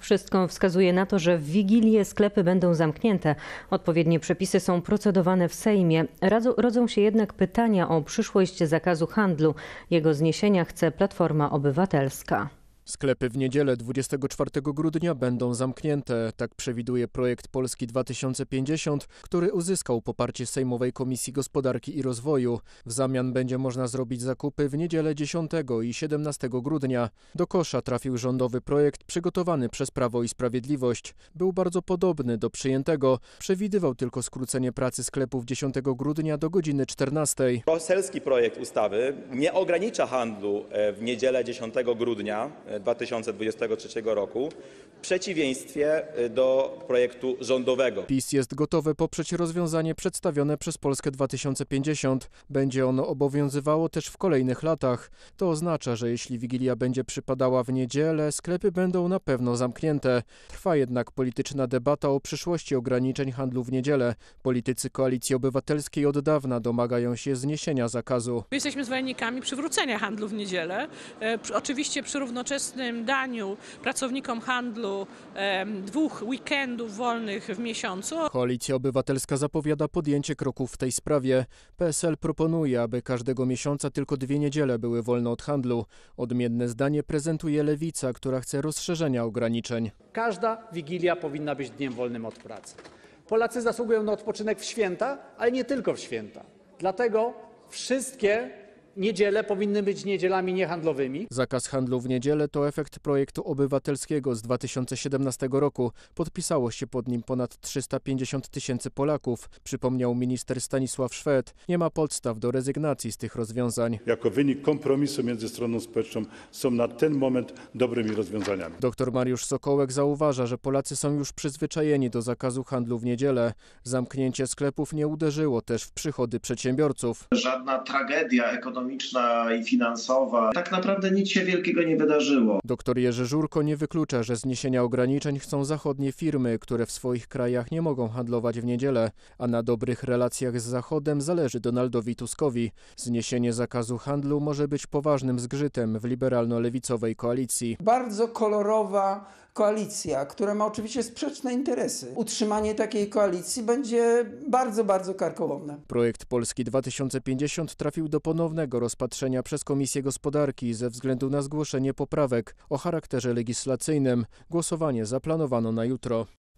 Wszystko wskazuje na to, że w Wigilię sklepy będą zamknięte. Odpowiednie przepisy są procedowane w Sejmie. rodzą się jednak pytania o przyszłość zakazu handlu. Jego zniesienia chce Platforma Obywatelska. Sklepy w niedzielę 24 grudnia będą zamknięte, tak przewiduje projekt Polski 2050, który uzyskał poparcie Sejmowej Komisji Gospodarki i Rozwoju. W zamian będzie można zrobić zakupy w niedzielę 10 i 17 grudnia. Do kosza trafił rządowy projekt przygotowany przez Prawo i Sprawiedliwość. Był bardzo podobny do przyjętego, przewidywał tylko skrócenie pracy sklepów 10 grudnia do godziny 14. Poselski projekt ustawy nie ogranicza handlu e, w niedzielę 10 grudnia e, 2023 roku, w przeciwieństwie y, do projektu rządowego. PiS jest gotowe poprzeć rozwiązanie przedstawione przez Polskę 2050. Będzie ono obowiązywało też w kolejnych latach. To oznacza, że jeśli Wigilia będzie przypadała w niedzielę, sklepy będą na pewno zamknięte. Trwa jednak polityczna debata o przyszłości ograniczeń handlu w niedzielę. Politycy Koalicji Obywatelskiej od dawna domagają się zniesienia zakazu. Jesteśmy zwolennikami przywrócenia handlu w niedzielę. E, oczywiście przy równoczesnym nocnym daniu pracownikom handlu dwóch weekendów wolnych w miesiącu. Koalicja Obywatelska zapowiada podjęcie kroków w tej sprawie. PSL proponuje, aby każdego miesiąca tylko dwie niedziele były wolne od handlu. Odmienne zdanie prezentuje Lewica, która chce rozszerzenia ograniczeń. Każda wigilia powinna być dniem wolnym od pracy. Polacy zasługują na odpoczynek w święta, ale nie tylko w święta. Dlatego wszystkie niedziele powinny być niedzielami niehandlowymi. Zakaz handlu w niedzielę to efekt projektu obywatelskiego z 2017 roku. Podpisało się pod nim ponad 350 tysięcy Polaków, przypomniał minister Stanisław Szwed. Nie ma podstaw do rezygnacji z tych rozwiązań. Jako wynik kompromisu między stroną społeczną są na ten moment dobrymi rozwiązaniami. Dr Mariusz Sokołek zauważa, że Polacy są już przyzwyczajeni do zakazu handlu w niedzielę. Zamknięcie sklepów nie uderzyło też w przychody przedsiębiorców. Żadna tragedia ekonomiczna ekonomiczna i finansowa. Tak naprawdę nic się wielkiego nie wydarzyło. Doktor Jerzy Żurko nie wyklucza, że zniesienia ograniczeń chcą zachodnie firmy, które w swoich krajach nie mogą handlować w niedzielę, a na dobrych relacjach z Zachodem zależy Donaldowi Tuskowi. Zniesienie zakazu handlu może być poważnym zgrzytem w liberalno-lewicowej koalicji. Bardzo kolorowa koalicja, która ma oczywiście sprzeczne interesy. Utrzymanie takiej koalicji będzie bardzo, bardzo karkołomne. Projekt Polski 2050 trafił do ponownego rozpatrzenia przez Komisję Gospodarki ze względu na zgłoszenie poprawek o charakterze legislacyjnym. Głosowanie zaplanowano na jutro.